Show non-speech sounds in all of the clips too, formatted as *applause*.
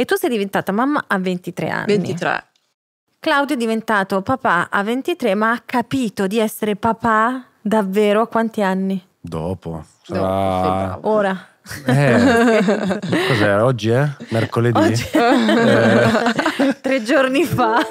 E tu sei diventata mamma a 23 anni. 23. Claudio è diventato papà a 23, ma ha capito di essere papà davvero a quanti anni? Dopo. Sarà... Dopo ah. Ora. Eh, cos'era? Oggi è? Mercoledì? Oggi... Eh. *laughs* Tre giorni fa.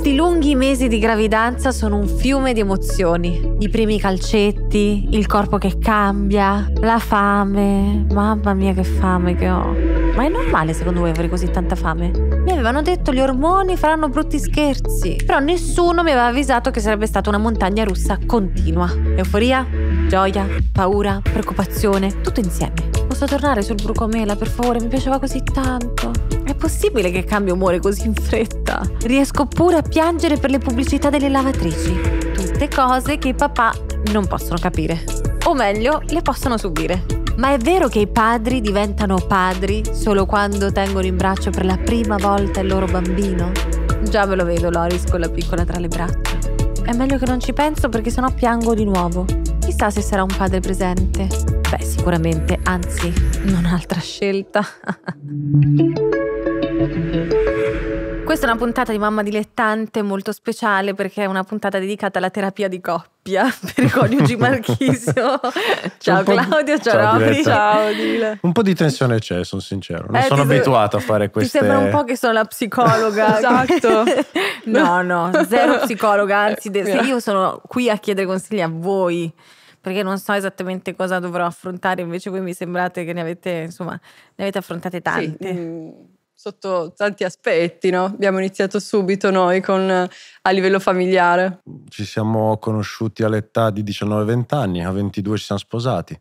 Questi lunghi mesi di gravidanza sono un fiume di emozioni. I primi calcetti, il corpo che cambia, la fame. Mamma mia che fame che ho. Ma è normale secondo voi avere così tanta fame? Mi avevano detto gli ormoni faranno brutti scherzi, però nessuno mi aveva avvisato che sarebbe stata una montagna russa continua. Euforia, gioia, paura, preoccupazione, tutto insieme. Posso tornare sul brucomela, per favore? Mi piaceva così tanto possibile che cambio umore così in fretta? Riesco pure a piangere per le pubblicità delle lavatrici. Tutte cose che i papà non possono capire. O meglio, le possono subire. Ma è vero che i padri diventano padri solo quando tengono in braccio per la prima volta il loro bambino? Già ve lo vedo Loris con la piccola tra le braccia. È meglio che non ci penso perché sennò piango di nuovo. Chissà se sarà un padre presente. Beh, sicuramente, anzi, non ho altra scelta. *laughs* Questa è una puntata di Mamma Dilettante molto speciale perché è una puntata dedicata alla terapia di coppia *laughs* per i coniugi *laughs* Marchisio. ciao Claudio, di... ciao Robby. Ciao Dile. Un po' di tensione c'è, sono sincero. Non eh, sono abituato so... a fare queste... Ti sembra un po' che sono la psicologa. *laughs* esatto. no, no, zero psicologa, anzi eh, de... se io sono qui a chiedere consigli a voi perché non so esattamente cosa dovrò affrontare, invece voi mi sembrate che ne avete, insomma, ne avete affrontate tante. Sì. Mm sotto tanti aspetti, no? Abbiamo iniziato subito noi con, eh, a livello familiare. Ci siamo conosciuti all'età di 19-20 anni, a 22 ci siamo sposati,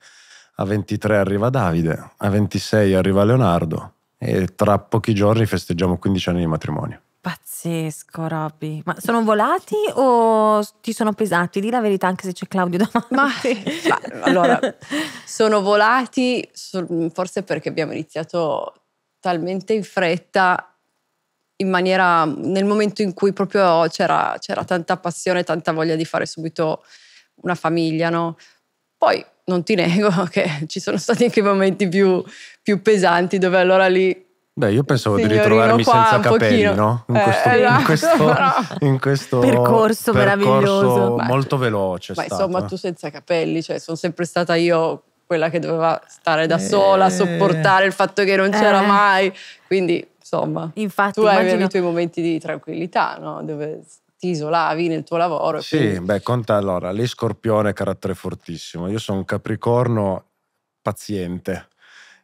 a 23 arriva Davide, a 26 arriva Leonardo e tra pochi giorni festeggiamo 15 anni di matrimonio. Pazzesco, Robby. Ma sono volati o ti sono pesati? Di la verità, anche se c'è Claudio davanti. Ma, ma allora, *laughs* sono volati forse perché abbiamo iniziato talmente in fretta, in maniera, nel momento in cui proprio c'era, c'era tanta passione, tanta voglia di fare subito una famiglia, no? Poi non ti nego *laughs* che ci sono stati anche momenti più, più pesanti dove allora lì Beh, io pensavo di ritrovarmi senza capelli, pochino. no? In eh, questo, eh, in esatto. questo, *laughs* In questo percorso, percorso, meraviglioso. molto veloce. Ma stato. insomma, tu senza capelli, cioè sono sempre stata io quella che doveva stare da eh. sola, sopportare il fatto che non c'era eh. mai. Quindi, insomma, Infatti, tu immagino... avuto i tuoi momenti di tranquillità, no? Dove ti isolavi nel tuo lavoro. Sì, quindi... beh, conta allora, lei scorpione carattere fortissimo, io sono un capricorno paziente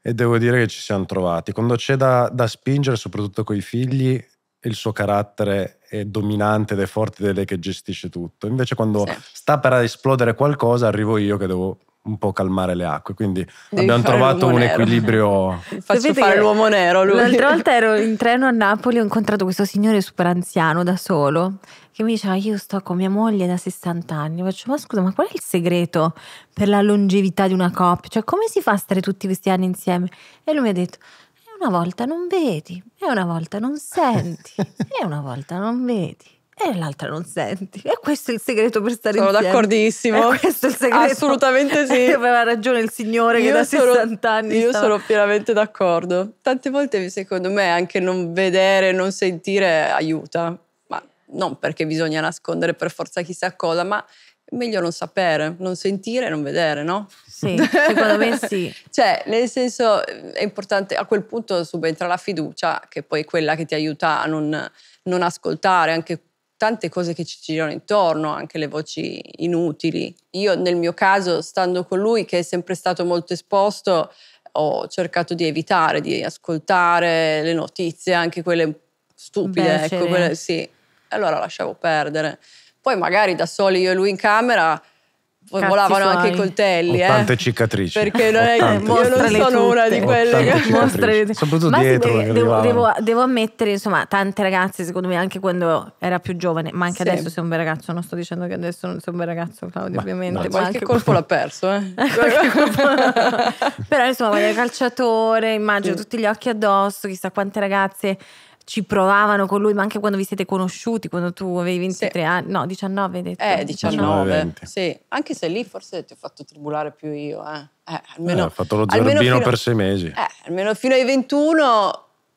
e devo dire che ci siamo trovati. Quando c'è da, da spingere, soprattutto con i figli, il suo carattere è dominante ed è forte ed è lei che gestisce tutto. Invece quando sì. sta per esplodere qualcosa, arrivo io che devo un po' calmare le acque. Quindi Devi abbiamo trovato un nero. equilibrio. *laughs* Faccio Sapete fare l'uomo nero. Lui. L'altra volta ero in treno a Napoli e ho incontrato questo signore super anziano da solo che mi diceva io sto con mia moglie da 60 anni. Io faccio ma scusa ma qual è il segreto per la longevità di una coppia? Cioè come si fa a stare tutti questi anni insieme? E lui mi ha detto e una volta non vedi, e una volta non senti, *laughs* e una volta non vedi e l'altra non senti. E questo è il segreto per stare sono insieme. Sono d'accordissimo. *laughs* E questo è il segreto. Assolutamente sì. *laughs* aveva ragione il signore io che da sono, 60 anni Io stava... sono pienamente d'accordo. Tante volte secondo me anche non vedere, non sentire aiuta. Ma non perché bisogna nascondere per forza chissà cosa, ma è meglio non sapere, non sentire non vedere, no? Sì, secondo me sì. *laughs* cioè, nel senso è importante, a quel punto subentra la fiducia, che poi è quella che ti aiuta a non, non ascoltare anche tante cose che ci girano intorno, anche le voci inutili. Io nel mio caso, stando con lui che è sempre stato molto esposto, ho cercato di evitare di ascoltare le notizie, anche quelle stupide, ecco, quelle, sì. Allora lasciavo perdere. Poi magari da soli io e lui in camera Cazzi volavano suoi. anche i coltelli. Eh. Tante eh. cicatrici. Perché non è, io non sono tutte. una di quelle che mostra. Soprattutto Ma dietro. devo, devo, devo, ammettere, insomma, tante ragazze, secondo me, anche quando era più giovane, ma anche sì. adesso sei un bel ragazzo. Non sto dicendo che adesso non sei un bel ragazzo, Claudio, ma, ovviamente. No, ma qualche anche... colpo *laughs* l'ha perso, eh. *laughs* Però, insomma, voglio calciatore, immagino sì. tutti gli occhi addosso, chissà quante ragazze ci provavano con lui, ma anche quando vi siete conosciuti, quando tu avevi 23 sì. anni, no, 19 hai detto. Eh, 19, 20. sì, anche se lì forse ti ho fatto tribulare più io, eh. eh almeno, eh, ho fatto lo zerbino per sei mesi. Eh, almeno fino ai 21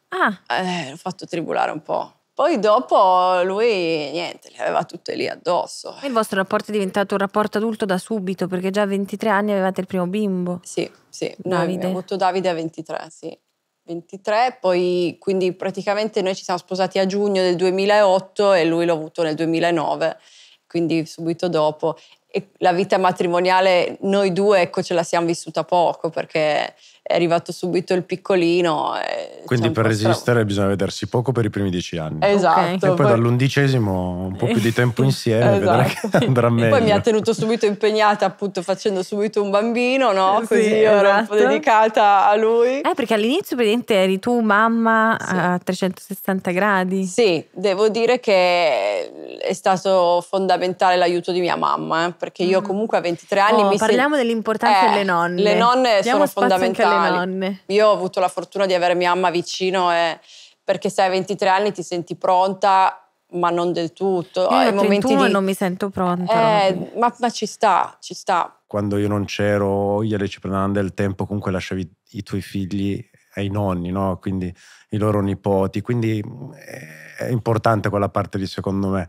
ah. eh, l'ho fatto tribulare un po'. Poi dopo lui, niente, le aveva tutte lì addosso. E il vostro rapporto è diventato un rapporto adulto da subito, perché già a 23 anni avevate il primo bimbo. Sì, sì, Davide. noi abbiamo avuto Davide a 23, sì. 23, poi quindi praticamente noi ci siamo sposati a giugno del 2008 e lui l'ho avuto nel 2009, quindi subito dopo. E la vita matrimoniale noi due, ecco, ce la siamo vissuta poco perché è arrivato subito il piccolino. Quindi per resistere bisogna vedersi poco per i primi dieci anni. Esatto. Okay. E poi, poi, dall'undicesimo un po' più di tempo insieme esatto. vedrai che andrà meglio. *laughs* E poi mi ha tenuto subito impegnata appunto facendo subito un bambino, no? Così sì, esatto. ero un po' esatto. dedicata a lui. Eh perché all'inizio praticamente eri tu mamma sì. a 360 gradi. Sì, devo dire che è stato fondamentale l'aiuto di mia mamma eh, perché io mm. comunque a 23 anni oh, mi Parliamo sen- dell'importanza eh, delle nonne. Le nonne Diamo sono fondamentali le nonne. Io ho avuto la fortuna di avere mia mamma vicino e, perché se hai 23 anni ti senti pronta ma non del tutto. Io ai momenti di... non mi sento pronta. Eh, ma, ma, ci sta, ci sta. Quando io non c'ero, ieri ci prendevano del tempo, comunque lasciavi i tuoi figli ai nonni, no? quindi i loro nipoti, quindi eh, è importante quella parte lì secondo me.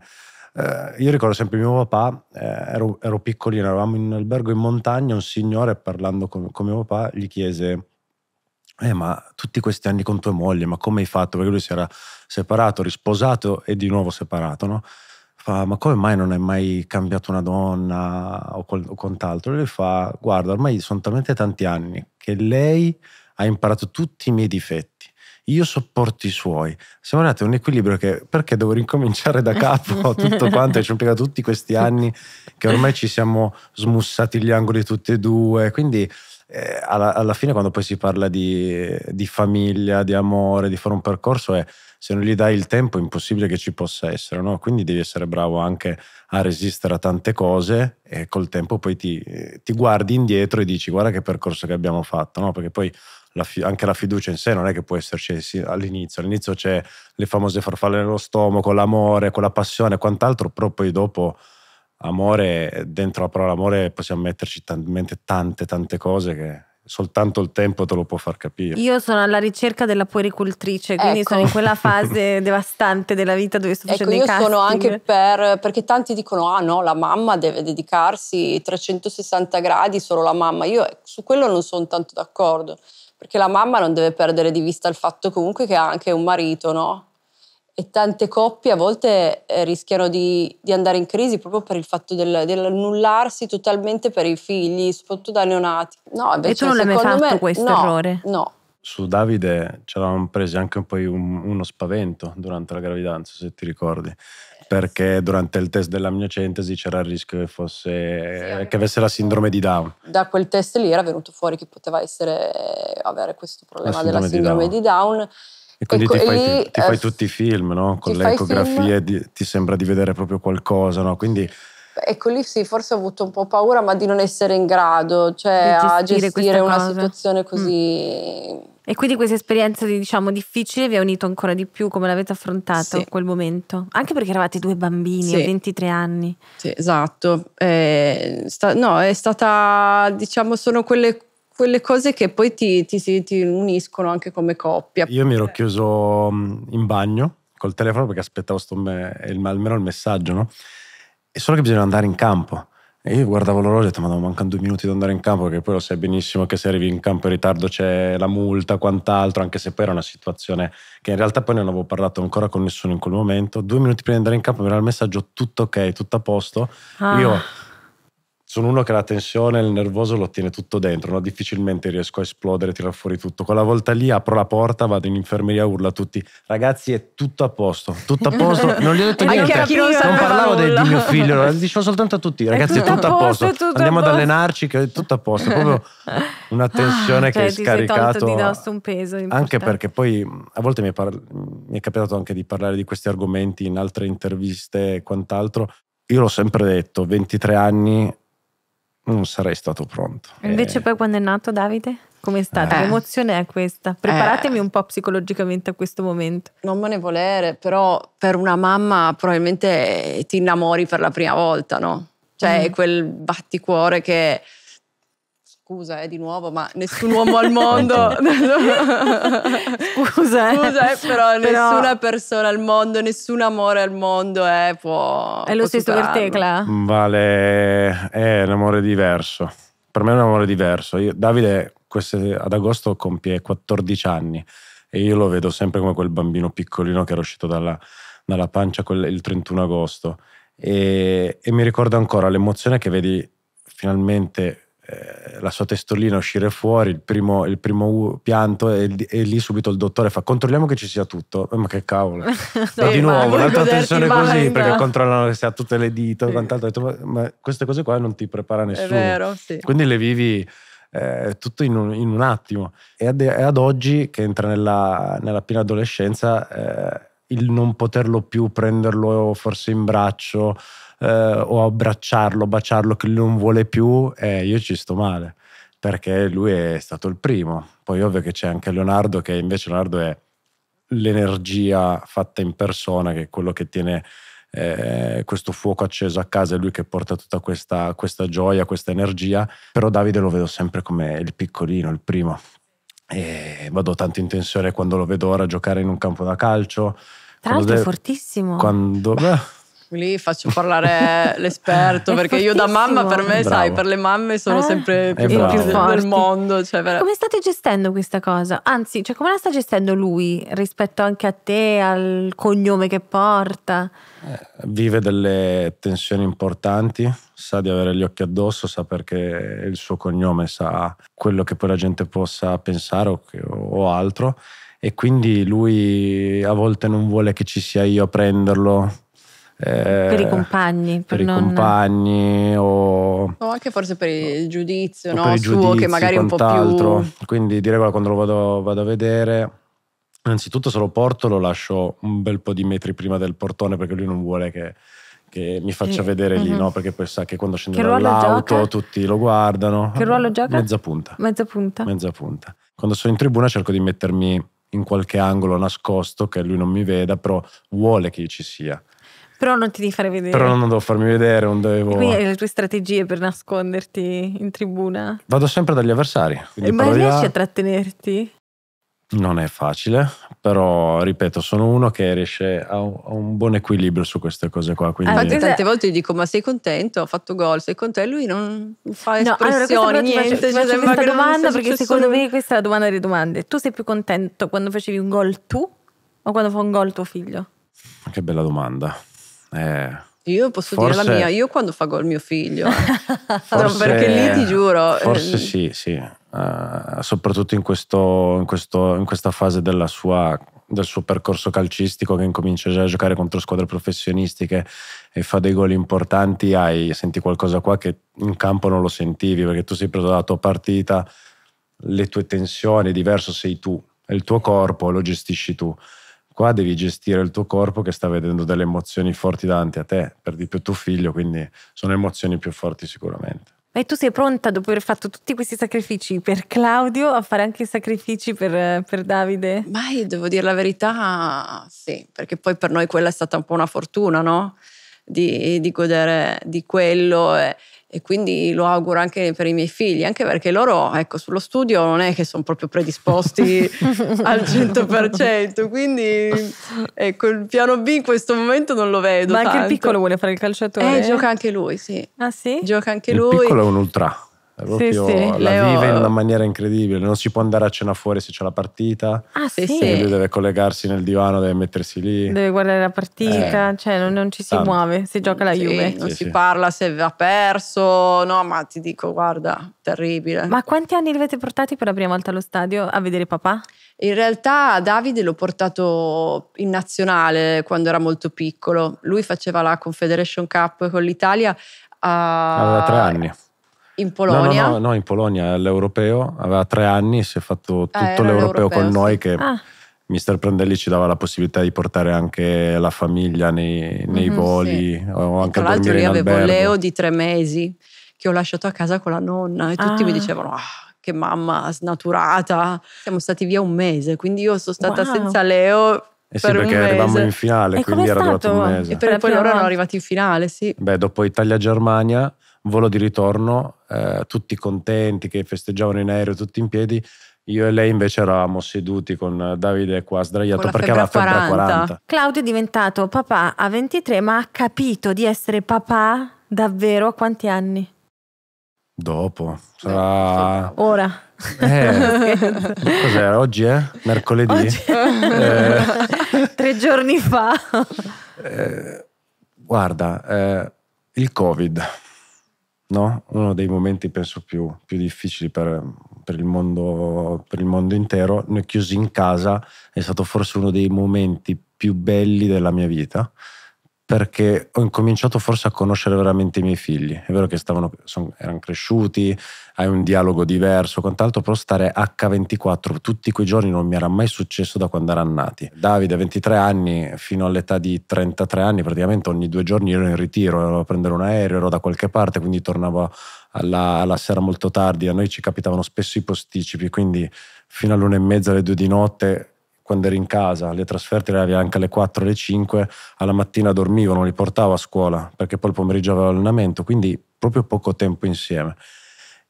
Eh, io ricordo sempre mio papà, eh, ero, ero, piccolino, eravamo in un albergo in montagna, un signore parlando con, con mio papà gli chiese, eh, ma tutti questi anni con tua moglie, ma come hai fatto? Perché lui si era separato, risposato e di nuovo separato, no? Fa, ma come mai non hai mai cambiato una donna o, col, o quant'altro? E lui fa, guarda, ormai sono talmente tanti anni che lei ha imparato tutti i miei difetti io sopporto i suoi. Siamo arrivati a un equilibrio che perché devo ricominciare da capo *laughs* tutto quanto, ci ho impiegato tutti questi anni che ormai ci siamo smussati gli angoli tutti e due, quindi eh, alla, alla, fine quando poi si parla di, di famiglia, di amore, di fare un percorso è se non gli dai il tempo è impossibile che ci possa essere, no? quindi devi essere bravo anche a resistere a tante cose e col tempo poi ti, ti guardi indietro e dici guarda che percorso che abbiamo fatto, no? perché poi la fi- anche la fiducia in sé non è che può esserci all'inizio. All'inizio c'è le famose farfalle nello stomaco, l'amore, quella passione e quant'altro, però poi dopo amore, dentro la parola amore possiamo metterci talmente tante, tante cose che soltanto il tempo te lo può far capire. Io sono alla ricerca della puericultrice, quindi ecco. sono in ecco. quella fase *laughs* devastante della vita dove sto ecco, facendo ecco, io sono anche per perché tanti dicono "Ah no, la mamma deve dedicarsi 360 gradi solo la mamma". Io su quello non sono tanto d'accordo perché la mamma non deve perdere di vista il fatto comunque che ha anche un marito, no? E tante coppie a volte eh, rischiano di, di andare in crisi proprio per il fatto del, dell'annullarsi totalmente per i figli, soprattutto da neonati. No, invece, e tu non l'hai mai fatto me, questo no, errore? No. Su Davide c'eravamo presi anche un po' uno spavento durante la gravidanza, se ti ricordi perché durante il test della miocentesi c'era il rischio che, fosse, che avesse la sindrome di Down. Da quel test lì era venuto fuori che poteva essere, avere questo problema sindrome della sindrome di Down. Di Down. E quindi e ecco, ti, fai, ti, ti fai, eh, tutti i film, no? Con le ecografie di, ti sembra di vedere proprio qualcosa, no? Quindi... Ecco lì sì, forse ho avuto un po' paura, ma di non essere in grado, cioè di gestire a gestire una cosa. situazione mm. così... Mm e quindi questa esperienza diciamo difficile vi ha unito ancora di più come l'avete affrontato sì. quel momento? Anche perché eravate due bambini sì. a 23 anni. Sì, esatto. È eh, sta, no, è stata, diciamo, sono quelle, quelle cose che poi ti, ti, ti uniscono anche come coppia. Io mi ero chiuso mm, in bagno col telefono perché aspettavo sto me, il, almeno il messaggio, no? È solo che bisogna andare in campo. E io guardavo l'orologio e ho detto, ma mancano due minuti da andare in campo, perché poi lo sai benissimo che se arrivi in campo in ritardo c'è la multa, quant'altro, anche se poi era una situazione che in realtà poi non avevo parlato ancora con nessuno in quel momento. Due minuti prima di andare in campo mi era il messaggio tutto ok, tutto a posto. Ah. Io sono uno che la tensione il nervoso lo tiene tutto dentro, no? difficilmente riesco a esplodere e fuori tutto. Quella volta lì apro la porta, vado in infermeria, urlo a tutti, ragazzi è tutto a posto, tutto a posto, *laughs* non gli ho detto niente, Anche non, non parlavo del, di mio figlio, *laughs* lo dicevo soltanto a tutti, ragazzi è tutto, è tutto a posto, posto tutto andiamo a posto. ad allenarci, che è tutto a posto, proprio una ah, tensione ah, cioè, che è scaricata. di dosso un peso. Importante. Anche perché poi a volte mi è, par- mi è capitato anche di parlare di questi argomenti in altre interviste e quant'altro. Io l'ho sempre detto, 23 anni non sarei stato pronto. Invece eh. poi quando è nato Davide? come è stata? Eh. Che emozione è questa? Preparatemi eh. un po' psicologicamente a questo momento. Non me ne volere, però per una mamma probabilmente ti innamori per la prima volta, no? Cioè mm. quel batticuore che scusa eh, di nuovo, ma nessun uomo al mondo. *laughs* scusa, eh. scusa eh, però, però, nessuna persona al mondo, nessun amore al mondo eh, può. È lo può stesso superarlo. per te, Cla? Vale, è un amore diverso. Per me è un amore diverso. Io, Davide, queste, ad agosto compie 14 anni e io lo vedo sempre come quel bambino piccolino che era uscito dalla, dalla pancia quel, il 31 agosto. E, e mi ricordo ancora l'emozione che vedi finalmente eh, la sua testolina uscire fuori, il primo, il primo pianto e, e, lì subito il dottore fa controlliamo che ci sia tutto. Eh, ma che cavolo. *laughs* sì, di nuovo, un'altra tensione manda. così perché controllano che sia tutte le dita, sì. quant'altro. Detto, ma, ma, queste cose qua non ti prepara nessuno. Vero, sì. Quindi le vivi... Eh, tutto in un, in un, attimo. E ad, e ad oggi, che entra nella, nella piena adolescenza, eh, il non poterlo più prenderlo forse in braccio, eh, o abbracciarlo, baciarlo che lui non vuole più, eh, io ci sto male perché lui è stato il primo. Poi ovvio che c'è anche Leonardo, che invece Leonardo è l'energia fatta in persona, che è quello che tiene eh, questo fuoco acceso a casa, è lui che porta tutta questa, questa, gioia, questa energia. Però Davide lo vedo sempre come il piccolino, il primo. E vado tanto in tensione quando lo vedo ora giocare in un campo da calcio. Tra l'altro è fortissimo. Quando... *laughs* Beh, lì faccio parlare *laughs* l'esperto perché io da mamma per me, Bravo. sai, per le mamme sono eh, sempre più, più del mondo. Cioè per... Come state gestendo questa cosa? Anzi, cioè, come la sta gestendo lui rispetto anche a te, al cognome che porta? Eh, vive delle tensioni importanti, sa di avere gli occhi addosso, sa perché il suo cognome sa quello che poi la gente possa pensare o, che, o altro e quindi lui a volte non vuole che ci sia io a prenderlo eh, per i compagni, per, per non... i compagni o, o, anche forse per il giudizio, no? per il giudizio suo che magari è un po' più... Quindi di regola quando lo vado, vado a vedere innanzitutto se lo porto lo lascio un bel po' di metri prima del portone perché lui non vuole che, che mi faccia vedere mm-hmm. lì, no? perché poi sa che quando scendo che dall'auto gioca? tutti lo guardano. Che ruolo gioca? Mezza punta. Mezza punta. Mezza punta. Quando sono in tribuna cerco di mettermi in qualche angolo nascosto che lui non mi veda, però vuole che io ci sia. Però non ti devi fare vedere. Però non devo farmi vedere, non devo. Quindi hai le tue strategie per nasconderti in tribuna? Vado sempre dagli avversari. Eh, ma riesci a trattenerti? Non è facile, però ripeto, sono uno che riesce a un, buon equilibrio su queste cose qua. Quindi... Ah, tante volte gli dico: Ma sei contento? Ho fatto gol, sei contento? Lui non fa espressioni, no, allora niente. Faccio, faccio questa domanda perché secondo me questa è la domanda delle domande. Tu sei più contento quando facevi un gol tu o quando fa un gol tuo figlio? Che bella domanda. Eh, io posso forse, dire la mia, io quando fagò il mio figlio, eh. *laughs* forse, perché lì ti giuro. Eh, forse sì, sì, uh, soprattutto in, questo, in, questo, in questa fase sua, del suo percorso calcistico che incomincia già a giocare contro squadre professionistiche e fa dei gol importanti, hai, senti qualcosa qua che in campo non lo sentivi perché tu sei preso dalla tua partita, le tue tensioni, diverso sei tu, è il tuo corpo, lo gestisci tu. Qua devi gestire il tuo corpo che sta vedendo delle emozioni forti davanti a te, per di più tuo figlio, quindi sono emozioni più forti sicuramente. E tu sei pronta, dopo aver fatto tutti questi sacrifici per Claudio, a fare anche sacrifici per, per Davide? Beh, devo dire la verità, sì, perché poi per noi quella è stata un po' una fortuna, no? Di, di godere di quello. E, e quindi lo auguro anche per i miei figli, anche perché loro, ecco, sullo studio non è che sono proprio predisposti *laughs* al 100%, quindi ecco, il piano B in questo momento non lo vedo. Ma anche tanto. il piccolo vuole fare il calciatore? Eh, gioca anche lui, sì. Ah sì? Gioca anche il lui. Il piccolo è un ultra. Proprio sì, sì, la Leo... vive in una maniera incredibile. Non si può andare a cena fuori se c'è la partita. Ah, sì. sì. Lui deve collegarsi nel divano, deve mettersi lì. Deve guardare la partita, eh, cioè non, non ci si tanto. muove. Si gioca la sì, Juve. Non si parla se ha perso. No, ma ti dico, guarda, terribile. Ma quanti anni li avete portati per la prima volta allo stadio a vedere papà? In realtà Davide l'ho portato in nazionale quando era molto piccolo. Lui faceva la Confederation Cup con l'Italia. A... Aveva tre anni in Polonia? No, no, no, no in Polonia, all'europeo, aveva tre anni si è fatto eh, tutto ah, l'europeo con sì. noi che... Ah. Mister Prandelli ci dava la possibilità di portare anche la famiglia nei, nei mm -hmm, voli sì. o anche e Tra l'altro io avevo albergo. Leo di tre mesi che ho lasciato a casa con la nonna e ah. tutti mi ah. dicevano ah, che mamma snaturata. Siamo stati via un mese, quindi io sono stata wow. senza Leo eh sì, per perché eravamo in finale, e quindi era stato? durato un mese. E per poi loro erano arrivati in finale, sì. Beh, dopo Italia-Germania volo di ritorno, eh, tutti contenti che festeggiavano in aereo, tutti in piedi. Io e lei invece eravamo seduti con Davide qua sdraiato perché aveva febbre a 40. 40. Claudio è diventato papà a 23, ma ha capito di essere papà davvero a quanti anni? Dopo, sarà... Ora. Eh, *laughs* cos'era? Oggi è? Mercoledì? Oggi... Eh. Tre giorni fa. Eh, guarda, eh, il Covid no? uno dei momenti penso più, più difficili per, per, il mondo, per il mondo intero, noi chiusi in casa è stato forse uno dei momenti più belli della mia vita perché ho incominciato forse a conoscere veramente i miei figli. È vero che stavano, son, erano cresciuti, hai un dialogo diverso, quant'altro, però stare H24 tutti quei giorni non mi era mai successo da quando erano nati. Davide, 23 anni, fino all'età di 33 anni, praticamente ogni due giorni ero in ritiro, ero a prendere un aereo, ero da qualche parte, quindi tornavo alla, alla sera molto tardi. A noi ci capitavano spesso i posticipi, quindi fino all'una e mezza, alle due di notte quando eri in casa, le trasferte le avevi anche alle 4, alle 5, alla mattina dormivo, non li portavo a scuola perché poi il pomeriggio avevo allenamento, quindi proprio poco tempo insieme.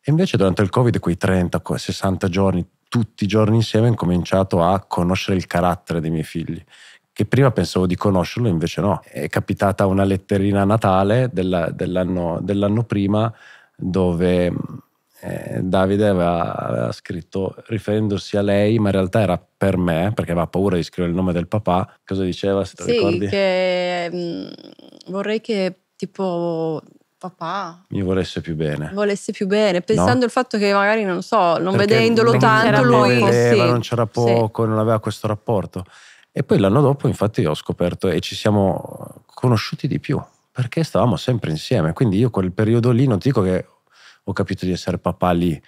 E invece durante il Covid quei 30, 60 giorni, tutti i giorni insieme, ho cominciato a conoscere il carattere dei miei figli, che prima pensavo di conoscerlo, invece no. È capitata una letterina a Natale della, dell'anno, dell'anno prima dove eh, Davide aveva, aveva, scritto riferendosi a lei, ma in realtà era per me, perché aveva paura di scrivere il nome del papà. Cosa diceva? Se sì, ricordi? che mh, mm, vorrei che tipo papà mi volesse più bene. Volesse più bene, pensando no. al fatto che magari non so, non perché vedendolo non tanto lui vedeva, sì. non c'era poco, sì. non aveva questo rapporto. E poi l'anno dopo, infatti, ho scoperto e ci siamo conosciuti di più perché stavamo sempre insieme. Quindi io quel periodo lì non ti dico che ho capito di essere papà lì.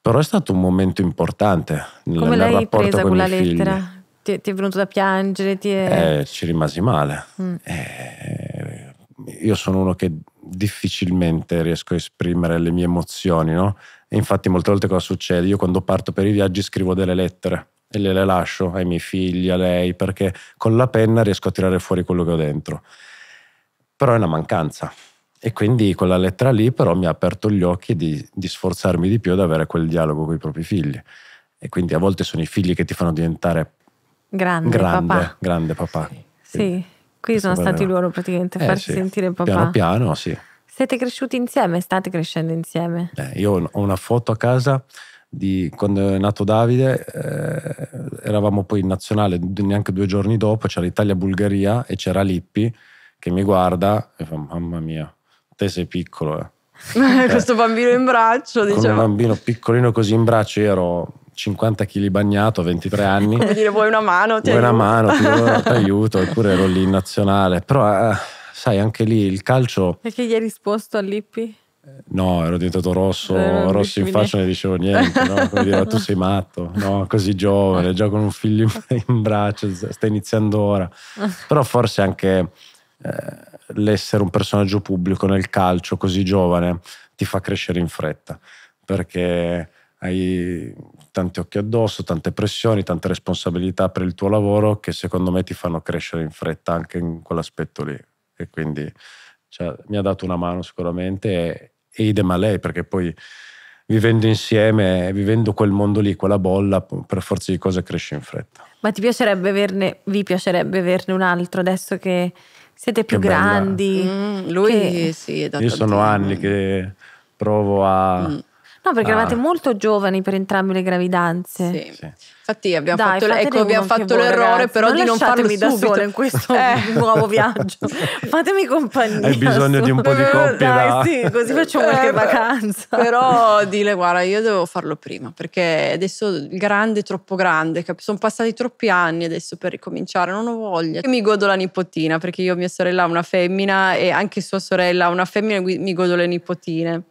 Però è stato un momento importante nel, Come nel rapporto con quella lettera? Ti, ti, è venuto da piangere? È... Eh, ci rimasi male. Mm. Eh, io sono uno che difficilmente riesco a esprimere le mie emozioni, no? E infatti molte volte cosa succede? Io quando parto per i viaggi scrivo delle lettere e le lascio ai miei figli, a lei, perché con la penna riesco a tirare fuori quello che ho dentro. Però è una mancanza. E quindi quella lettera lì però mi ha aperto gli occhi di, di sforzarmi di più ad avere quel dialogo con i propri figli. E quindi a volte sono i figli che ti fanno diventare grande, grande papà. Grande papà. Sì, sì. qui sono stati loro praticamente a eh, farsi sì. sentire papà. Piano piano, sì. Siete cresciuti insieme? State crescendo insieme? Eh, io ho una foto a casa di quando è nato Davide, eh, eravamo poi in nazionale neanche due giorni dopo, c'era italia bulgaria e c'era Lippi che mi guarda e fa mamma mia, te sei piccolo. Eh. *laughs* eh cioè, questo bambino in braccio, diciamo. un bambino piccolino così in braccio, io ero 50 kg bagnato, 23 anni. Vuol *laughs* dire vuoi una mano? Ti vuoi aiuto. una mano, ti, vuoi, *laughs* aiuto, oppure ero lì in nazionale. Però eh, sai, anche lì il calcio... E che gli hai risposto all'Ippi? No, ero diventato rosso, eh, rosso in faccia, non dicevo niente, no? dire, tu sei matto, no? così giovane, già con un figlio in braccio, stai iniziando ora. Però forse anche eh, l'essere un personaggio pubblico nel calcio così giovane ti fa crescere in fretta perché hai tanti occhi addosso, tante pressioni, tante responsabilità per il tuo lavoro che secondo me ti fanno crescere in fretta anche in quell'aspetto lì. E quindi cioè, mi ha dato una mano sicuramente e, e idem a lei perché poi vivendo insieme, vivendo quel mondo lì, quella bolla, per forza di cose cresce in fretta. Ma ti piacerebbe averne, vi piacerebbe averne un altro adesso che siete più grandi. Mm, lui che... sì, è da Io sono anni che provo a... Mm No, perché ah. eravate molto giovani per entrambe le gravidanze. Sì. sì. Infatti abbiamo Dai, fatto, ecco, abbiamo fatto voi, l'errore ragazzi, però non di non farmi da solo in questo eh. nuovo viaggio. *laughs* Fatemi compagnia. Hai bisogno di un po' di coppia. Dai, là. sì, così faccio qualche eh, vacanza. Però dile guarda, io devo farlo prima perché adesso il grande è troppo grande, sono passati troppi anni adesso per ricominciare, non ho voglia. Io mi godo la nipotina perché io mia sorella ha una femmina e anche sua sorella ha una femmina, mi godo le nipotine.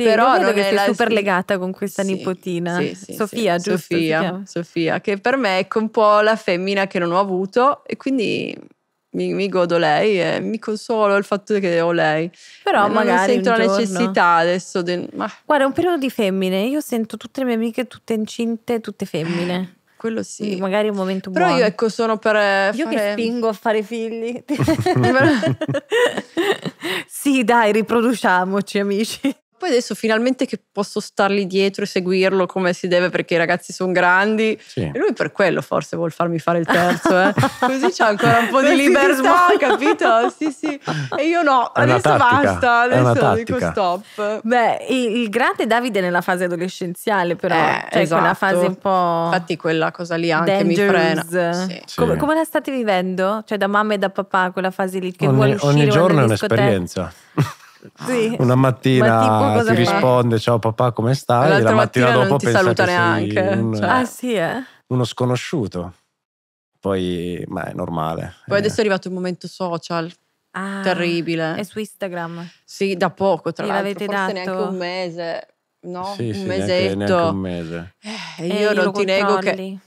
Sì, però non è la... super legata con questa sì, nipotina, sì, sì, Sofia, giusto? Sofia, Sofia, che per me è un po' la femmina che non ho avuto e quindi mi, mi godo lei e mi consolo il fatto che ho lei. Però eh, magari sento la giorno. necessità adesso. De... Ma... Guarda, è un periodo di femmine, io sento tutte le mie amiche tutte incinte, tutte femmine. Eh, quello sì. Quindi magari è un momento Però buono. Però io ecco sono per eh, Io fare... ti spingo a fare figli. *laughs* *laughs* sì, dai, riproduciamoci, amici. Poi adesso finalmente che posso stargli dietro e seguirlo come si deve perché i ragazzi sono grandi. Sì. E lui per quello forse vuol farmi fare il terzo, eh. *laughs* Così c'è ancora un po' di libertà, capito? Sì, sì. E io no, è adesso basta, adesso dico stop. Beh, il grande Davide nella fase adolescenziale però, eh, cioè esatto. quella fase un po'... Infatti quella cosa lì anche dangerous. mi frena. Sì. Sì. Come, come, la state vivendo? Cioè da mamma e da papà quella fase lì che ogni, vuole uscire Ogni giorno è un'esperienza. Sì. Ah, una mattina Ma ti risponde ciao papà come stai? L'altra e la mattina, mattina dopo pensa saluta che neanche. Un, cioè, eh, ah, sì, eh? uno sconosciuto. Poi, ma è normale. Poi eh. adesso è arrivato il momento social. Ah, Terribile. E su Instagram? Sì, da poco tra sì, l'altro. Forse dato. neanche un mese. No, sì, un sì, mesetto. Neanche, neanche un mese. Eh, io non ti nego che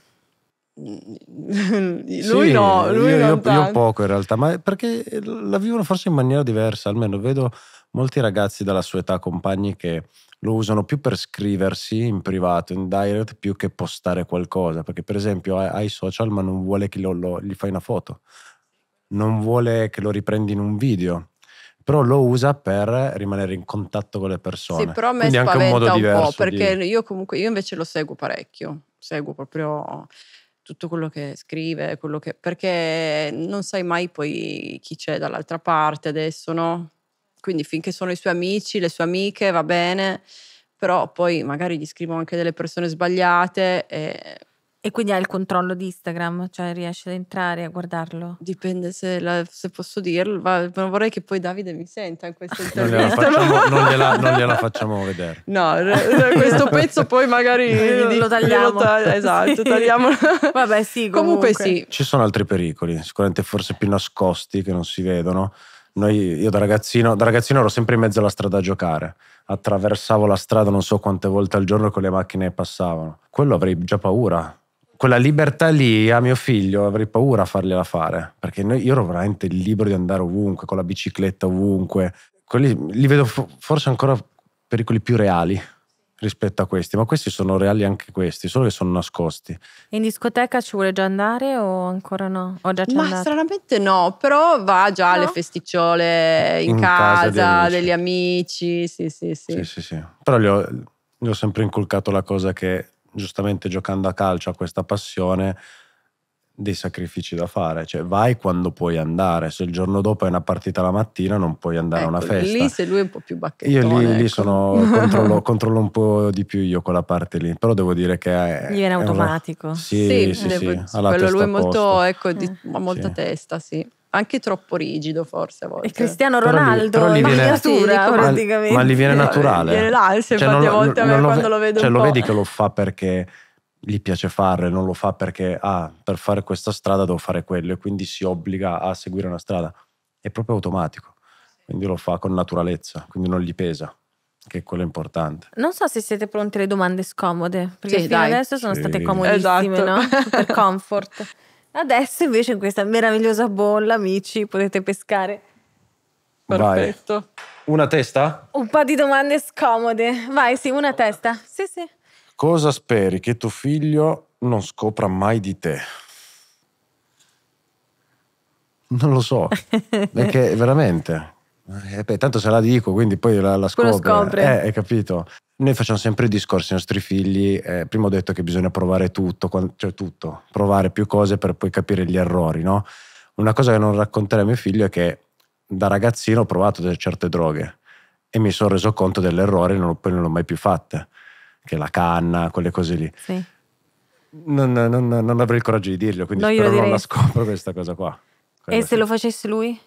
*laughs* lui sì, no, lui io, io, io, poco in realtà, ma perché la vivono forse in maniera diversa, almeno vedo molti ragazzi della sua età, compagni che lo usano più per scriversi in privato, in direct, più che postare qualcosa, perché per esempio ha, i social ma non vuole che lo, lo, gli fai una foto, non vuole che lo riprendi in un video, però lo usa per rimanere in contatto con le persone. Sì, però a me Quindi anche un modo un Po', perché di... io comunque io invece lo seguo parecchio, seguo proprio tutto quello che scrive, quello che, perché non sai mai poi chi c'è dall'altra parte adesso, no? Quindi finché sono i suoi amici, le sue amiche, va bene, però poi magari gli scrivo anche delle persone sbagliate e... E quindi hai il controllo di Instagram, cioè riesci ad entrare a guardarlo? Dipende se, la, se posso dirlo, ma vorrei che poi Davide mi senta in questa intervista. *laughs* Non gliela facciamo, non gliela, non gliela facciamo vedere. *laughs* No, questo pezzo poi magari *laughs* lo tagliamo. Lo tagli- esatto, sì. tagliamo. Vabbè sì, comunque. comunque sì. Ci sono altri pericoli, sicuramente forse più nascosti che non si vedono noi, io da ragazzino, da ragazzino, ero sempre in mezzo alla strada a giocare, attraversavo la strada non so quante volte al giorno con le macchine passavano. Quello avrei già paura. Quella libertà lì a mio figlio avrei paura a fargliela fare, perché noi, io ero veramente libero di andare ovunque, con la bicicletta ovunque. Quelli, li vedo forse ancora pericoli più reali rispetto a questi, ma questi sono reali anche questi, solo che sono nascosti. In discoteca ci vuole già andare o ancora no? O già ma andata? stranamente no, però va già alle festicciole in, in casa, casa degli, amici. degli amici, sì sì sì. Sì sì sì, però gli ho, gli ho sempre inculcato la cosa che giustamente giocando a calcio ha questa passione dei sacrifici da fare, cioè vai quando puoi andare, se il giorno dopo è una partita la mattina non puoi andare ecco, a una ecco, festa. Lì se lui è un po' più bacchettone. Io lì, ecco. lì sono, *laughs* controllo, controllo, un po' di più io quella parte lì, però devo dire che... È, Gli viene automatico. Una... Sì, sì, sì, devo... sì quello lui è molto, ecco, di, eh. ha molta sì. testa, sì anche troppo rigido forse a volte. E Cristiano Ronaldo però gli, però gli viene, ma, praticamente. Ma gli viene naturale. Viene l'ansia cioè, infatti non, a volte a me quando ve, lo vedo cioè, lo vedi che lo fa perché gli piace fare, non lo fa perché ah, per fare questa strada devo fare quello e quindi si obbliga a seguire una strada. È proprio automatico, quindi lo fa con naturalezza, quindi non gli pesa, che è quello importante. Non so se siete pronti alle domande scomode, perché sì, fino dai. adesso sono sì. state comodissime, esatto. no? *laughs* Per comfort. Adesso invece in questa meravigliosa bolla, amici, potete pescare. Perfetto. Vai. Una testa? Un po' di domande scomode. Vai, sì, una testa. Sì, sì. Cosa speri che tuo figlio non scopra mai di te? Non lo so, *laughs* perché veramente. Eh, beh, tanto se la dico, quindi poi la, la scopre. scopre. Eh, hai capito? Noi facciamo sempre discorsi ai nostri figli. Eh, prima ho detto che bisogna provare tutto, cioè tutto, provare più cose per poi capire gli errori, no? Una cosa che non racconterei a mio figlio è che da ragazzino ho provato delle certe droghe e mi sono reso conto dell'errore e non, poi non l'ho mai più fatta che la canna, quelle cose lì. Sì. Non, non, non, avrei il coraggio di dirglielo, quindi no, spero non la scopro questa cosa qua. e se lo facesse lui?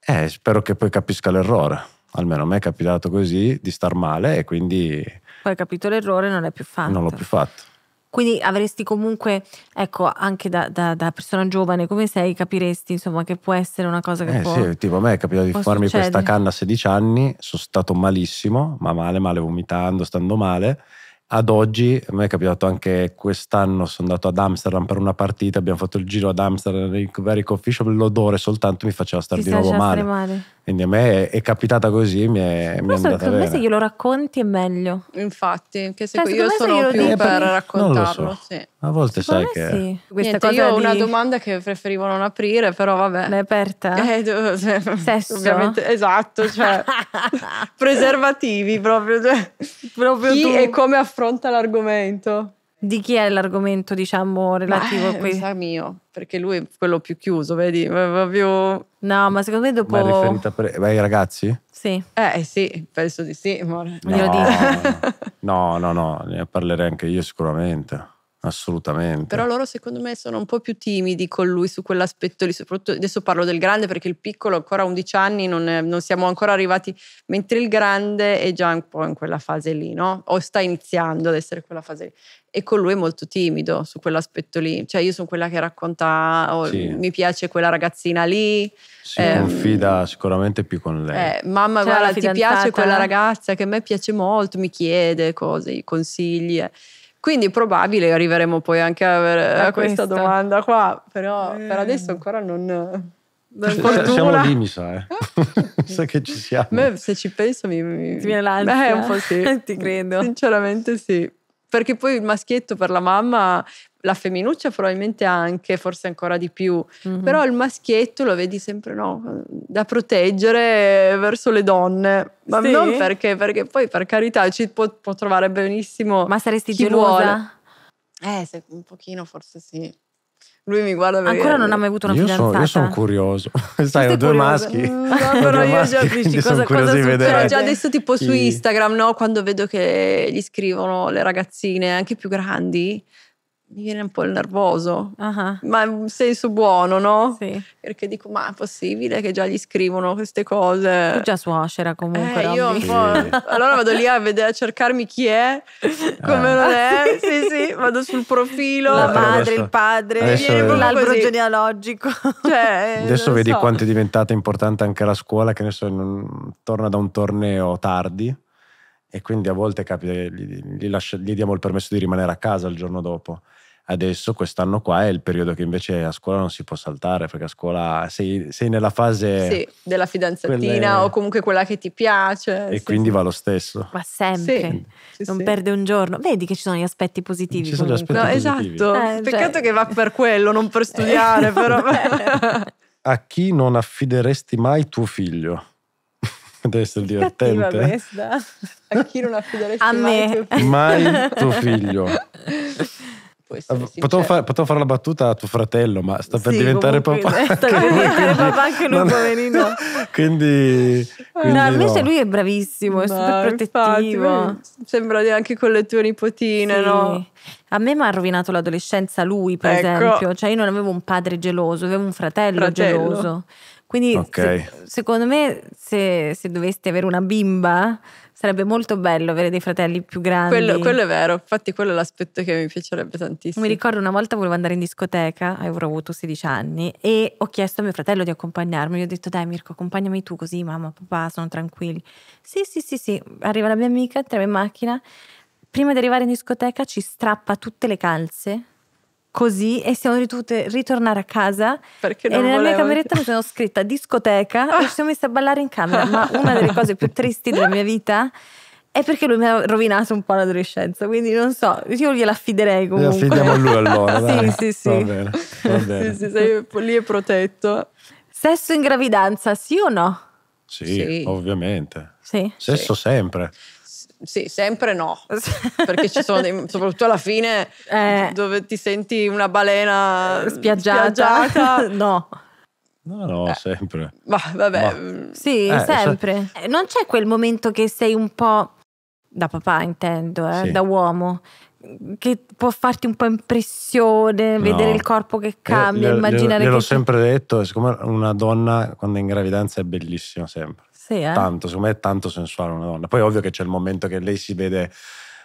Eh, spero che poi capisca l'errore. Almeno a me è capitato così di star male e quindi... Poi capito l'errore non è più fatto. Non l'ho più fatto. Quindi avresti comunque, ecco, anche da, da, da, persona giovane come sei, capiresti insomma che può essere una cosa che eh, può, Sì, tipo a me è capitato di farmi succedere. questa canna a 16 anni, sono stato malissimo, ma male, male, vomitando, stando male. Ad oggi, a me è capitato anche quest'anno, sono andato ad Amsterdam per una partita, abbiamo fatto il giro ad Amsterdam, nei vari coffee shop, l'odore soltanto mi faceva stare Ti di nuovo male. male. Quindi a me è, capitata così, mi è, mi è andata bene. me se glielo racconti è meglio. Infatti, che se cioè, io sono più dico... per raccontarlo. so. sì. A volte secondo sai che... Sì. Questa Niente, cosa io ho di... una domanda che preferivo non aprire, però vabbè. L'hai aperta? Eh, *laughs* do... Sesso? Ovviamente, esatto, cioè *laughs* preservativi proprio. Cioè, proprio Chi tu. e come affronta l'argomento? Di chi è l'argomento, diciamo, relativo ma, eh, a questo? mio, perché lui è quello più chiuso, vedi? Proprio... No, ma secondo me dopo... Ma è riferita per... ai ragazzi? Sì. Eh sì, penso di sì. Amore. No, no, no, ne parlerei anche io sicuramente. Assolutamente. Però loro secondo me sono un po' più timidi con lui su quell'aspetto lì, soprattutto adesso parlo del grande perché il piccolo ancora 11 anni non, è, non, siamo ancora arrivati, mentre il grande è già un po' in quella fase lì, no? O sta iniziando ad essere in quella fase lì. E con lui è molto timido su quell'aspetto lì, cioè io sono quella che racconta, oh, sì. mi piace quella ragazzina lì. Si ehm, confida sicuramente più con lei. Eh, mamma, cioè, guarda, ti piace quella ragazza che a me piace molto, mi chiede cose, consigli. Eh quindi è probabile arriveremo poi anche a, a, a questa, questa domanda qua, però eh. per adesso ancora non... Fortuna. Siamo lì, mi sa. Eh. *laughs* sa che ci siamo. Beh, se ci penso mi, mi... Ti viene l'ansia. Beh, un po' sì. *laughs* Ti credo. Sinceramente sì. Perché poi il maschietto per la mamma la femminuccia probabilmente anche, forse ancora di più, mm-hmm. però il maschietto lo vedi sempre no, da proteggere verso le donne, ma sì? non perché, perché poi per carità ci può, può trovare benissimo. Ma saresti chi gelosa? Vuole. Eh, se, un pochino forse sì. Lui mi guarda perché... Ancora non ha mai avuto una io Sono, io sono curioso. *laughs* Sai, ho due curiosa? maschi. No, mm, *laughs* però io maschi, già dici *laughs* cosa, cosa di succede. Cioè, già adesso tipo su Instagram, no? Quando vedo che gli scrivono le ragazzine, anche più grandi, mi viene un po' il nervoso, uh-huh. ma in un senso buono, no? Sì. Perché dico, ma è possibile che già gli scrivono queste cose? Tu già suocera comunque. Eh, io un po', allora vado lì a, vedere, a cercarmi chi è, eh. come non è, *laughs* ah, sì sì, vado sul profilo. La madre, adesso, il padre, adesso, l'albero genealogico. Cioè, eh, adesso vedi so. quanto è diventata importante anche la scuola, che adesso non, torna da un torneo tardi e quindi a volte capita che eh, gli, gli, lascia, gli, diamo il permesso di rimanere a casa il giorno dopo. Adesso quest'anno qua è il periodo che invece a scuola non si può saltare perché a scuola sei, sei nella fase sì, della fidanzatina quelle... o comunque quella che ti piace. E sì, quindi sì. va lo stesso. Ma sempre, non perde un giorno. Vedi che ci sono gli aspetti positivi. Ci sono gli aspetti no, positivi. Esatto, eh, peccato cioè... che va per quello, non per studiare *laughs* eh, però. a chi non affideresti mai tuo figlio? Deve essere divertente. Eh? A chi non affideresti A me. mai tuo, tuo figlio? Potevo fare, potevo, fare la battuta a tuo fratello, ma sta per sì, diventare papà. Sta per diventare papà anche lui, poverino. *laughs* quindi, quindi. No, invece no. lui è bravissimo, è no, super protettivo. Infatti, sembra anche con le tue nipotine, sì. no? A me mi ha rovinato l'adolescenza lui, per ecco. esempio. Cioè, io non avevo un padre geloso, avevo un fratello, fratello. geloso. Quindi okay. se, secondo me se, se doveste avere una bimba sarebbe molto bello avere dei fratelli più grandi. Quello, quello, è vero, infatti quello è l'aspetto che mi piacerebbe tantissimo. Mi ricordo una volta volevo andare in discoteca, avrò avuto 16 anni, e ho chiesto a mio fratello di accompagnarmi. Gli ho detto, dai Mirko, accompagnami tu così, mamma, papà, sono tranquilli. Sì, sì, sì, sì, arriva la mia amica, entriamo in macchina. Prima di arrivare in discoteca ci strappa tutte le calze così e siamo ritute, ritornare a casa Perché non e nella volevo... mia cameretta mi sono scritta discoteca e ci siamo messi a ballare in camera ma una delle cose più tristi della mia vita è perché lui mi ha rovinato un po' l'adolescenza, quindi non so, io gliela affiderei comunque. Affidiamo a lui allora. *laughs* Dai. sì, sì, sì. Va bene, va bene. Sì, sì, sei, lì è protetto. Sesso in gravidanza, sì o no? Sì, sì. ovviamente. Sì. Sesso sì. sempre sì, sempre no, *laughs* perché ci sono dei, soprattutto alla fine eh, dove ti senti una balena eh, eh, spiaggiata, spiaggiata. *laughs* no. No, no, eh. sempre. Ma vabbè. Ma. Mm. Sì, eh, cioè, sempre. Se... Eh, non c'è quel momento che sei un po', da papà intendo, sì. da uomo, che può farti un po' impressione, no. vedere il corpo che cambia, immaginare... io, l'ho Gliel'ho sempre detto, siccome una donna quando è in gravidanza è bellissima sempre. Sì, eh? Tanto, secondo me è tanto sensuale una donna. Poi ovvio che c'è il momento che lei si vede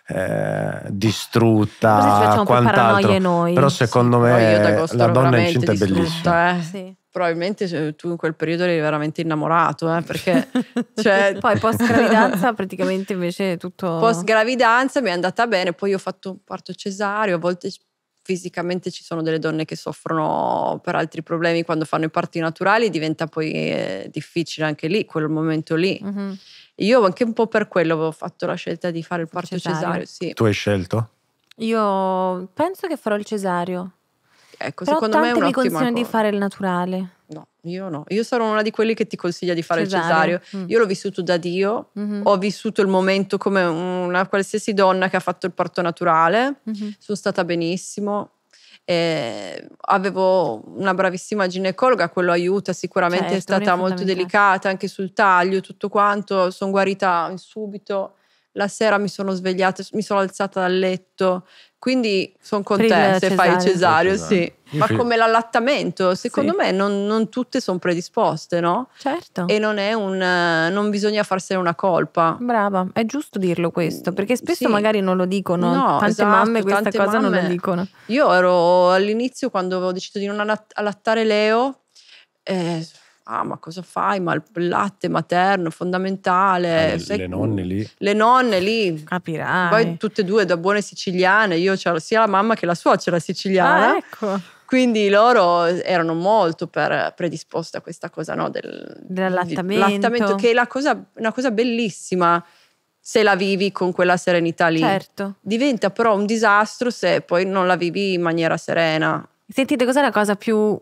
eh, distrutta, quant'altro. Noi. Però secondo sì. me la donna incinta è bellissima. Eh, eh. Sì. Probabilmente tu in quel periodo eri veramente innamorato, eh, perché *laughs* cioè... poi post gravidanza praticamente invece tutto... Post gravidanza mi è andata bene, poi ho fatto un parto cesareo, a volte fisicamente ci sono delle donne che soffrono per altri problemi quando fanno i parti naturali, diventa poi eh, difficile anche lì, quel momento lì. Mm-hmm. Io anche un po' per quello avevo fatto la scelta di fare il parto cesareo. cesareo sì. Tu hai scelto? Io penso che farò il cesareo. Ecco, Però secondo me è un'ottima mi consigliano di fare il naturale. No io no, io sarò una di quelli che ti consiglia di fare cesario. il cesario. Mm. Io l'ho vissuto da Dio, mm-hmm. ho vissuto il momento come una qualsiasi donna che ha fatto il parto naturale, mm-hmm. sono stata benissimo. Eh, avevo una bravissima ginecologa, quello aiuta sicuramente, certo, è stata molto delicata anche sul taglio, tutto quanto, sono guarita subito. La sera mi sono svegliata, mi sono alzata dal letto quindi sono contenta te se fai il cesario, sì. Ma come l'allattamento, secondo sì. me non, non tutte sono predisposte, no? Certo. E non, è un, non bisogna farsene una colpa. Brava, è giusto dirlo questo, mm, perché spesso sì. magari non lo dicono, no, tante esatto, mamme questa cosa mamme. non lo dicono. Io ero all'inizio quando avevo deciso di non allattare Leo, eh, ah ma cosa fai? Ma il latte materno fondamentale. Ah, sai, le nonne lì. Le nonne lì. Capirai. Poi tutte e due da buone siciliane, io c'ero sia la mamma che la suocera siciliana. Ah, ecco. Quindi loro erano molto predisposte a questa cosa no, del, dell'allattamento. L'allattamento, che è la cosa, una cosa bellissima se la vivi con quella serenità lì. Certo. Diventa però un disastro se poi non la vivi in maniera serena. Sentite, cos'è la cosa più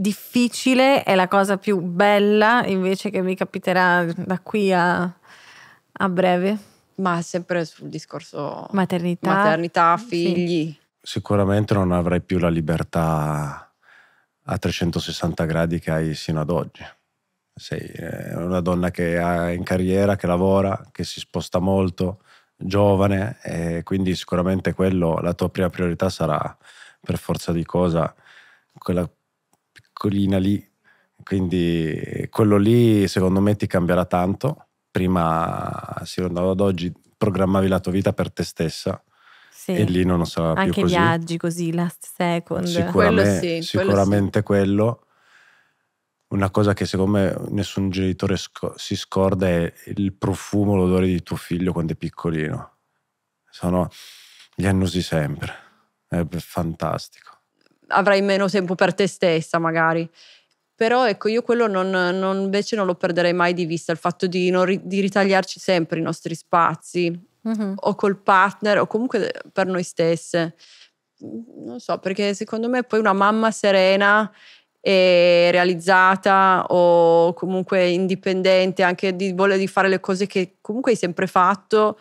difficile è la cosa più bella invece che mi capiterà da qui a, a breve. Ma sempre sul discorso maternità, maternità figli. Sì. Sicuramente non avrai più la libertà a 360 gradi che hai sino ad oggi. Sei eh, una donna che è in carriera, che lavora, che si sposta molto, giovane, e quindi sicuramente quello, la tua prima priorità sarà per forza di cosa quella piccolina lì, quindi quello lì secondo me ti cambierà tanto. Prima, si andava ad oggi, programmavi la tua vita per te stessa. Sì. E lì non sarà Anche più così. Anche viaggi così, last second. Sicuramente quello. Sì, sicuramente quello, sì. quello una cosa che secondo me nessun genitore sc- si scorda è il profumo, l'odore di tuo figlio quando è piccolino. Sono, li annusi sempre. È fantastico avrai meno tempo per te stessa magari. Però ecco, io quello non, non, invece non lo perderei mai di vista, il fatto di, non, di ritagliarci sempre i nostri spazi, mm-hmm. o col partner, o comunque per noi stesse. Non so, perché secondo me poi una mamma serena e realizzata o comunque indipendente, anche di voler di fare le cose che comunque hai sempre fatto,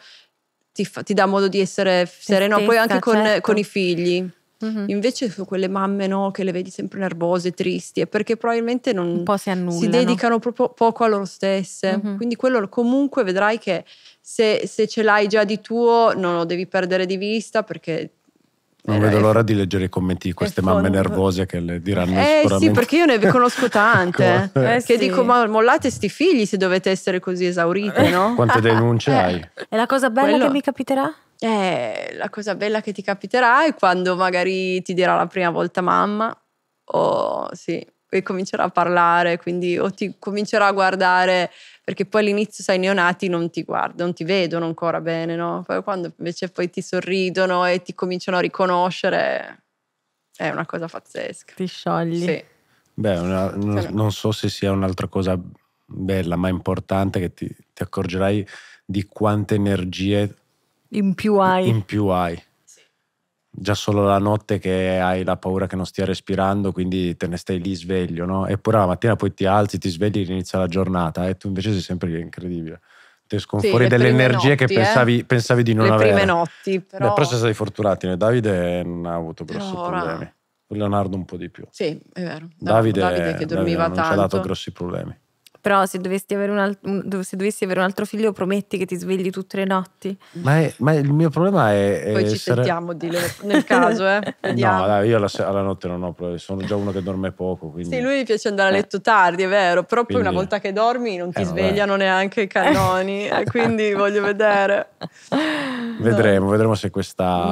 ti, fa, ti dà modo di essere sereno, Testezza, poi anche con, certo. con i figli. Mm-hmm. Invece su quelle mamme no, che le vedi sempre nervose, tristi, è perché probabilmente non si, annullano. si, dedicano proprio poco a loro stesse. Mm-hmm. Quindi quello comunque vedrai che se, se, ce l'hai già di tuo non lo devi perdere di vista perché... Non vedo l'ora di leggere i commenti di queste mamme nervose che le diranno eh sì, perché io ne conosco *laughs* tante. eh che sì. dico, ma mollate sti figli se dovete essere così esaurite, eh, no? Quante *laughs* denunce eh, hai? E la cosa bella Quello... che mi capiterà? Eh, la cosa bella che ti capiterà è quando magari ti dirà la prima volta mamma o sì, e comincerà a parlare, quindi o ti comincerà a guardare perché poi all'inizio sai neonati non ti guardano, non ti vedono ancora bene, no? Poi quando invece poi ti sorridono e ti cominciano a riconoscere è una cosa pazzesca. Ti sciogli. Sì. Beh, una, non, non so se sia un'altra cosa bella, ma importante che ti, ti accorgerai di quante energie in più hai. In più hai. Già solo la notte che hai la paura che non stia respirando, quindi te ne stai lì sveglio, no? Eppure la mattina poi ti alzi, ti svegli, inizia la giornata e eh? tu invece sei sempre lì, incredibile. Ti escono sì, fuori delle energie notti, che eh. pensavi, eh? pensavi, di non le avere. Le prime notti, però. Beh, però siete stati fortunati, Davide non ha avuto grossi però, problemi. Leonardo un po' di più. Sì, è vero. Davide, Davide che dormiva Davide non tanto. Non ci ha dato grossi problemi. Però se dovessi avere un, alt- un, se dovessi avere un altro figlio, prometti che ti svegli tutte le notti. Ma, è, ma il mio problema è. è Poi ci sare... sentiamo, Dile, nel caso, eh. *laughs* No, dai, io alla, alla, notte non ho problemi, sono già uno che dorme poco. Quindi... Sì, lui piace andare a eh. letto tardi, è vero. Però quindi... poi una volta che dormi non ti eh, svegliano vabbè. neanche i cannoni. *laughs* Eh, quindi voglio vedere. *laughs* Vedremo, no. vedremo se questa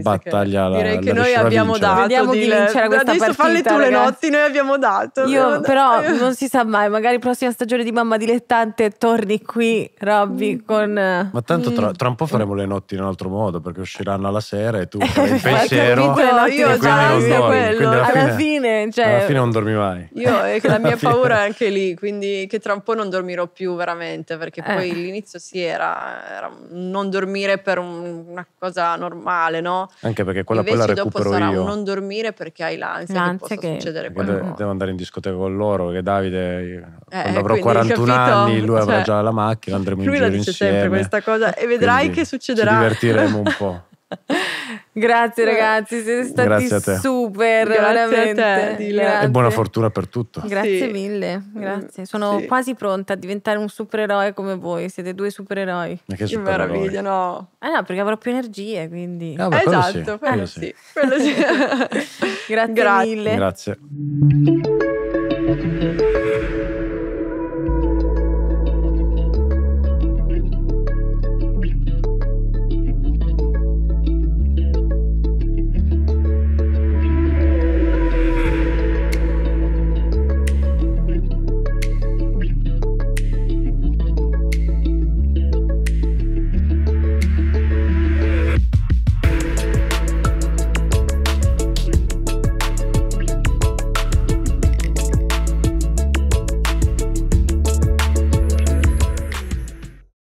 battaglia che... la, Direi che la noi abbiamo vincere. dato. Vediamo di vincere questa Adesso partita. Adesso falle tu ragazzi. le notti, noi abbiamo dato. Io, però, non si sa mai, magari prossimo prossima stagione di Mamma Dilettante torni qui, Robby, mm. con... Eh, Ma tanto tra, mm. tra, un po' faremo le notti in un altro modo, perché usciranno alla sera e tu *laughs* fai il pensiero. capito, io già ansia quello. Alla, alla, fine, cioè, alla fine non dormi mai. Io *laughs* la mia paura è anche lì, quindi che tra un po' non dormirò più veramente, perché eh. poi l'inizio sì era, era, non dormire per un, una cosa normale, no? Anche perché quella Invece poi la recupero dopo sarà io. non dormire perché hai l'ansia, l'ansia che possa che... succedere qualcosa. Devo andare in discoteca con loro, che Davide... Eh, quando avrò 41 capito? anni, lui cioè, avrà già la macchina, andremo in giro insieme. Lui la dice sempre questa cosa e vedrai che succederà. Ci divertiremo un po'. *laughs* Grazie ragazzi, siete stati super, grazie veramente. Grazie. E buona fortuna per tutto. Grazie sì. mille, grazie. Mm, Sono sì. quasi pronta a diventare un supereroe come voi, siete due supereroi. Ma che, che meraviglia, no? Ah no, perché avrò più energie, quindi. Ah, beh, esatto, quello sì. Quello sì. sì. *laughs* *laughs* grazie, grazie mille. Grazie.